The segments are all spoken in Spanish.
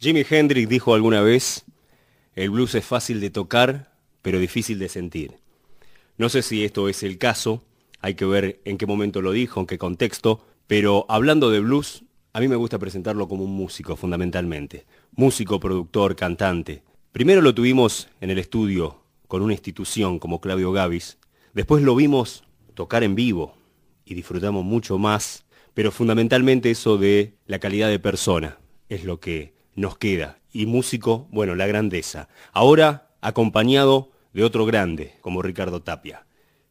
Jimi Hendrix dijo alguna vez, el blues es fácil de tocar, pero difícil de sentir. No sé si esto es el caso, hay que ver en qué momento lo dijo, en qué contexto, pero hablando de blues, a mí me gusta presentarlo como un músico fundamentalmente. Músico, productor, cantante. Primero lo tuvimos en el estudio con una institución como Claudio Gavis, después lo vimos tocar en vivo y disfrutamos mucho más, pero fundamentalmente eso de la calidad de persona es lo que nos queda. Y músico, bueno, la grandeza. Ahora acompañado de otro grande, como Ricardo Tapia.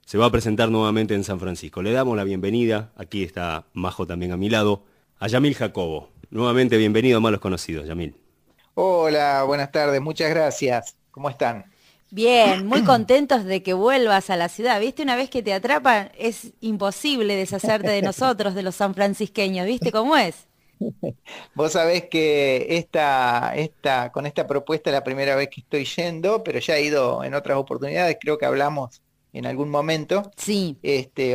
Se va a presentar nuevamente en San Francisco. Le damos la bienvenida, aquí está Majo también a mi lado, a Yamil Jacobo. Nuevamente bienvenido a Malos Conocidos, Yamil. Hola, buenas tardes, muchas gracias. ¿Cómo están? Bien, muy contentos de que vuelvas a la ciudad. ¿Viste? Una vez que te atrapan es imposible deshacerte de nosotros, de los francisqueños ¿Viste cómo es? Vos sabés que esta, esta, con esta propuesta es la primera vez que estoy yendo, pero ya he ido en otras oportunidades, creo que hablamos en algún momento, sí. este,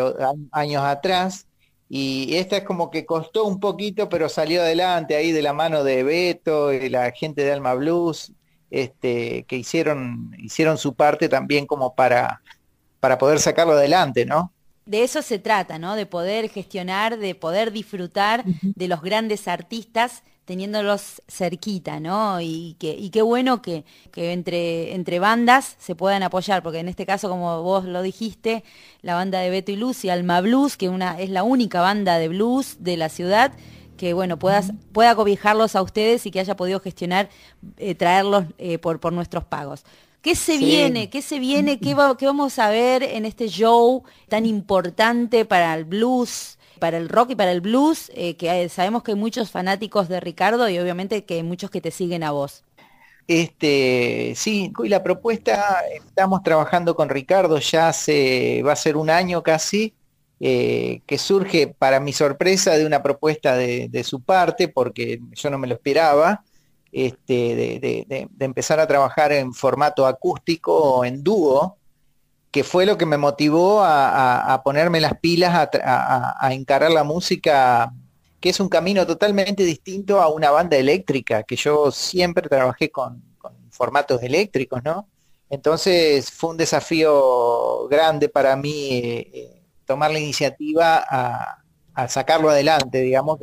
años atrás, y esta es como que costó un poquito, pero salió adelante ahí de la mano de Beto y la gente de Alma Blues, este, que hicieron, hicieron su parte también como para, para poder sacarlo adelante, ¿no? de eso se trata, ¿no? De poder gestionar, de poder disfrutar de los grandes artistas teniéndolos cerquita, ¿no? Y, que, y qué bueno que, entre, entre, bandas se puedan apoyar, porque en este caso, como vos lo dijiste, la banda de Beto y y Alma Blues, que una, es la única banda de blues de la ciudad, que bueno, pueda cobijarlos a ustedes y que haya podido gestionar, eh, traerlos eh, por, por nuestros pagos. ¿Qué se viene? ¿Qué se viene? ¿Qué, vamos a ver en este show tan importante para el blues? para el rock y para el blues, eh, que sabemos que hay muchos fanáticos de Ricardo y obviamente que hay muchos que te siguen a vos. Este, sí, y la propuesta, estamos trabajando con Ricardo ya hace, va a ser un año casi, eh, que surge para mi sorpresa de una propuesta de, su parte, porque yo no me lo esperaba, este, de, empezar a trabajar en formato acústico o en dúo, que fue lo que me motivó a, ponerme las pilas a, encarar la música, que es un camino totalmente distinto a una banda eléctrica, que yo siempre trabajé con, formatos eléctricos, ¿no? Entonces fue un desafío grande para mí eh, eh, tomar la iniciativa a, sacarlo adelante, digamos,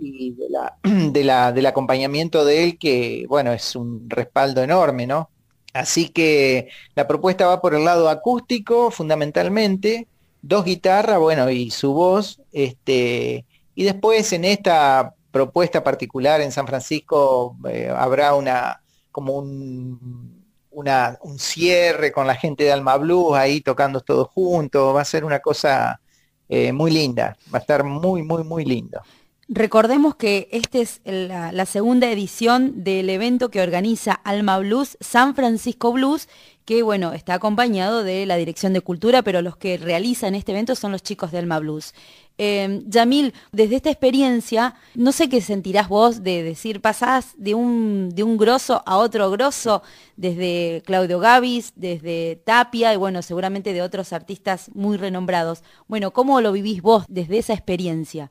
y de la, del acompañamiento de él, que bueno, es un respaldo enorme, ¿no? Así que la propuesta va por el lado acústico, fundamentalmente, dos guitarras, bueno, y su voz, este, y después en esta propuesta particular en San Francisco eh, habrá una como un, un cierre con la gente de Alma Blues ahí tocando todo juntos, va a ser una cosa eh, muy linda, va a estar muy, muy, muy lindo. Recordemos que esta es la, segunda edición del evento que organiza Alma Blues, San Francisco Blues, que bueno, está acompañado de la Dirección de Cultura, pero los que realizan este evento son los chicos de Alma Blues. Em, Yamil, desde esta experiencia, no sé qué sentirás vos de decir, pasás de un, de un grosso a otro grosso, desde Claudio Gavis, desde Tapia y bueno, seguramente de otros artistas muy renombrados. Bueno, ¿cómo lo vivís vos desde esa experiencia?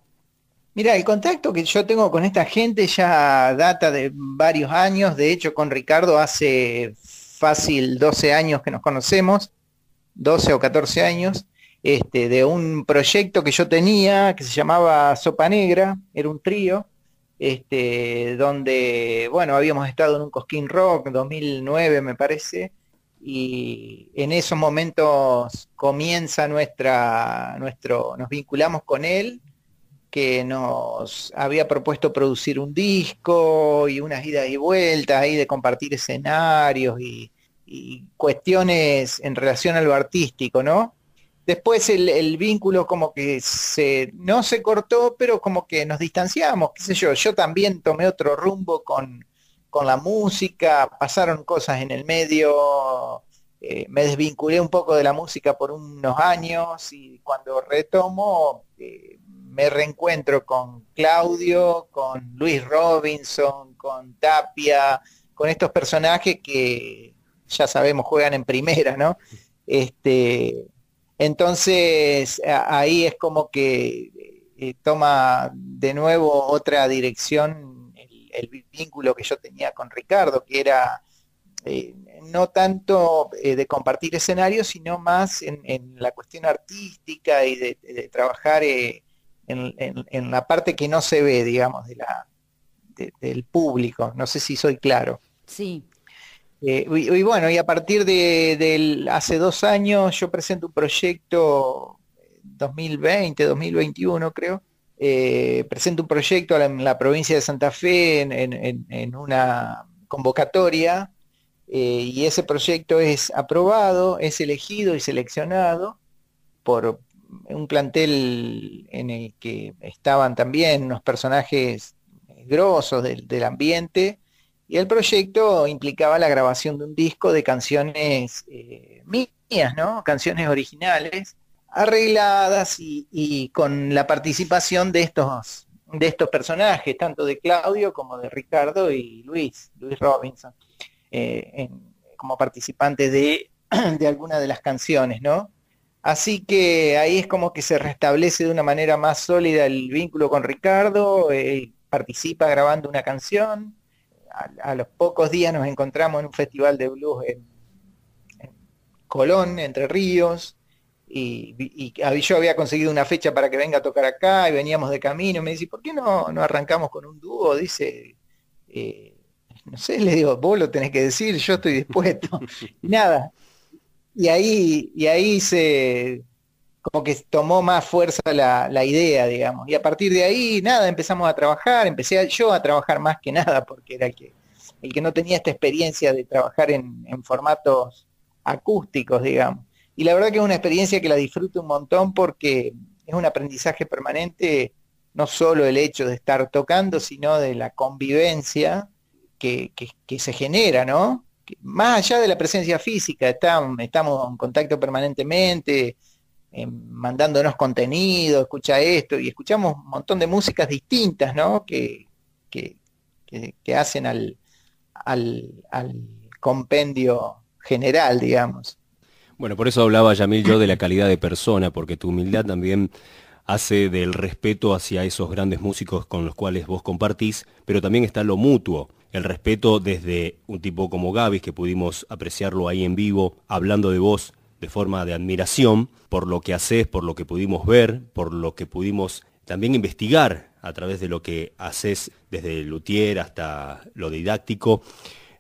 Mira, el contacto que yo tengo con esta gente ya data de varios años, de hecho con Ricardo hace fácil 12 años que nos conocemos, 12 o 14 años, este, de un proyecto que yo tenía que se llamaba Sopa Negra, era un trío, este, donde, bueno, habíamos estado en un Cosquín Rock, 2009 me parece, y en esos momentos comienza nuestra, nuestro, nos vinculamos con él que nos había propuesto producir un disco y unas idas y vueltas ahí de compartir escenarios y, cuestiones en relación a lo artístico, ¿no? Después el, vínculo como que se, no se cortó, pero como que nos distanciamos, qué sé yo. Yo también tomé otro rumbo con, la música, pasaron cosas en el medio, eh, me desvinculé un poco de la música por unos años y cuando retomo eh, me reencuentro con Claudio, con Luis Robinson, con Tapia, con estos personajes que ya sabemos juegan en primera, ¿no? Este, entonces ahí es como que eh, toma de nuevo otra dirección el, vínculo que yo tenía con Ricardo, que era eh, no tanto eh, de compartir escenarios, sino más en, la cuestión artística y de, trabajar en, la parte que no se ve, digamos, de la, del público. No sé si soy claro. Sí. Eh, y, bueno, y a partir de, hace dos años yo presento un proyecto 2020, 2021 creo, eh, presento un proyecto en la, provincia de Santa Fe en, una convocatoria eh, y ese proyecto es aprobado, es elegido y seleccionado por, un plantel en el que estaban también unos personajes grosos del, ambiente, y el proyecto implicaba la grabación de un disco de canciones eh, mías, ¿no? Canciones originales, arregladas y, con la participación de estos, de estos personajes, tanto de Claudio como de Ricardo y Luis, Luis Robinson, eh, como participantes de, de alguna de las canciones, ¿no? Así que ahí es como que se restablece de una manera más sólida el vínculo con Ricardo, participa grabando una canción, a, los pocos días nos encontramos en un festival de blues en, Colón, Entre Ríos, y, yo había conseguido una fecha para que venga a tocar acá y veníamos de camino, y me dice, ¿por qué no, no arrancamos con un dúo? Dice, eh, no sé, le digo, vos lo tenés que decir, yo estoy dispuesto. Nada, y ahí, y ahí se como que tomó más fuerza la, idea, digamos. Y a partir de ahí, nada, empezamos a trabajar, empecé yo a trabajar más que nada, porque era el que, el que no tenía esta experiencia de trabajar en, formatos acústicos, digamos. Y la verdad que es una experiencia que la disfruto un montón porque es un aprendizaje permanente, no solo el hecho de estar tocando, sino de la convivencia que se genera, ¿no? más allá de la presencia física, estamos en contacto permanentemente, eh, mandándonos contenido, escucha esto, y escuchamos un montón de músicas distintas, ¿no? Que, que, hacen al, al compendio general, digamos. Bueno, por eso hablaba Yamil yo de la calidad de persona, porque tu humildad también hace del respeto hacia esos grandes músicos con los cuales vos compartís, pero también está lo mutuo el respeto desde un tipo como Gavis, que pudimos apreciarlo ahí en vivo, hablando de vos de forma de admiración por lo que haces, por lo que pudimos ver, por lo que pudimos también investigar a través de lo que haces desde luthier hasta lo didáctico,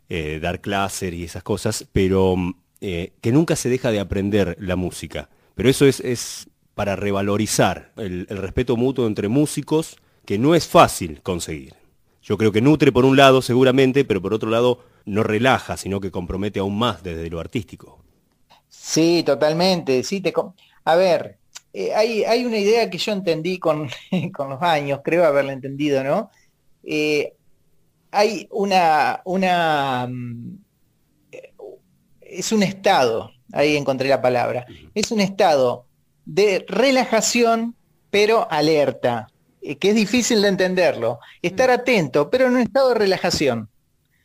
eh, dar clases y esas cosas, pero eh, que nunca se deja de aprender la música. Pero eso es, para revalorizar el respeto mutuo entre músicos que no es fácil conseguir. Yo creo que nutre por un lado seguramente, pero por otro lado no relaja, sino que compromete aún más desde lo artístico. Sí, totalmente. Sí, te a ver, eh, hay, una idea que yo entendí con, con los años, creo haberla entendido, ¿no? Eh, hay una, una, mm, es un estado, ahí encontré la palabra, es un estado de relajación, pero alerta. Eh, que es difícil de entenderlo, estar mm. atento, pero en un estado de relajación.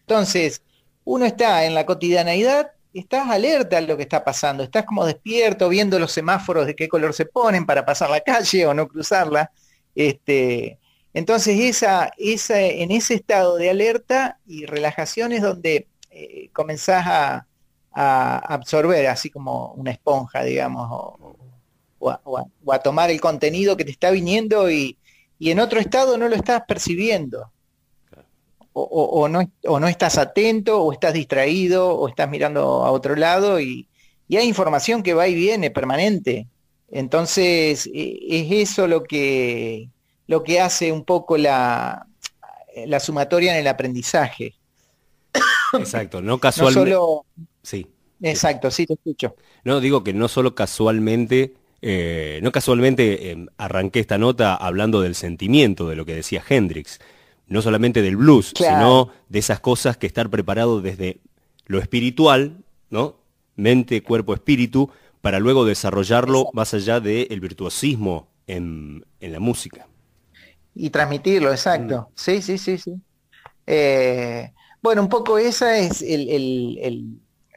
Entonces, uno está en la cotidianeidad, estás alerta a lo que está pasando, estás como despierto, viendo los semáforos de qué color se ponen para pasar la calle o no cruzarla. Este, entonces, esa, esa, en ese estado de alerta y relajación es donde eh, comenzás a, absorber, así como una esponja, digamos, o, a, tomar el contenido que te está viniendo y, y en otro estado no lo estás percibiendo. O, no, estás atento, o estás distraído, o estás mirando a otro lado y, hay información que va y viene permanente. Entonces, e, es eso lo que, lo que hace un poco la, la sumatoria en el aprendizaje. Exacto, no casualmente. No Sí. Exacto, sí, te escucho. No, digo que no solo casualmente eh, no casualmente eh, arranqué esta nota hablando del sentimiento de lo que decía Hendrix, no solamente del blues, sino de esas cosas que estar preparado desde lo espiritual, ¿no? Mente, cuerpo, espíritu, para luego desarrollarlo más allá del virtuosismo en, la música. Y transmitirlo, exacto. Mm. Sí, sí, sí, sí. Eh, bueno, un poco esa es el, el,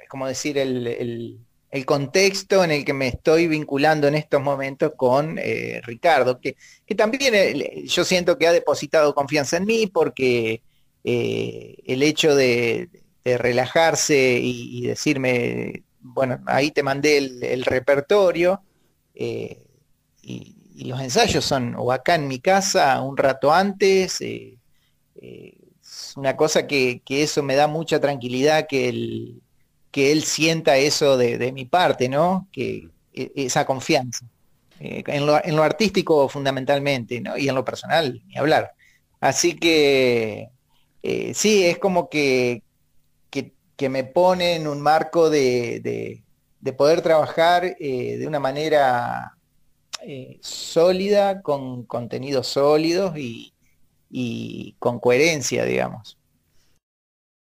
como decir, el, el contexto en el que me estoy vinculando en estos momentos con eh, Ricardo, que, también eh, yo siento que ha depositado confianza en mí porque eh, el hecho de, relajarse y, decirme, bueno, ahí te mandé el, repertorio y, los ensayos son o acá en mi casa un rato antes. es una cosa que, que eso me da mucha tranquilidad que el, que él sienta eso de, mi parte, ¿no? Que, e, esa confianza. Eh, en, lo, artístico fundamentalmente, ¿no? Y en lo personal, ni hablar. Así que eh, sí, es como que, que, me pone en un marco de, poder trabajar eh, de una manera sólida, con contenidos sólidos y con coherencia, digamos.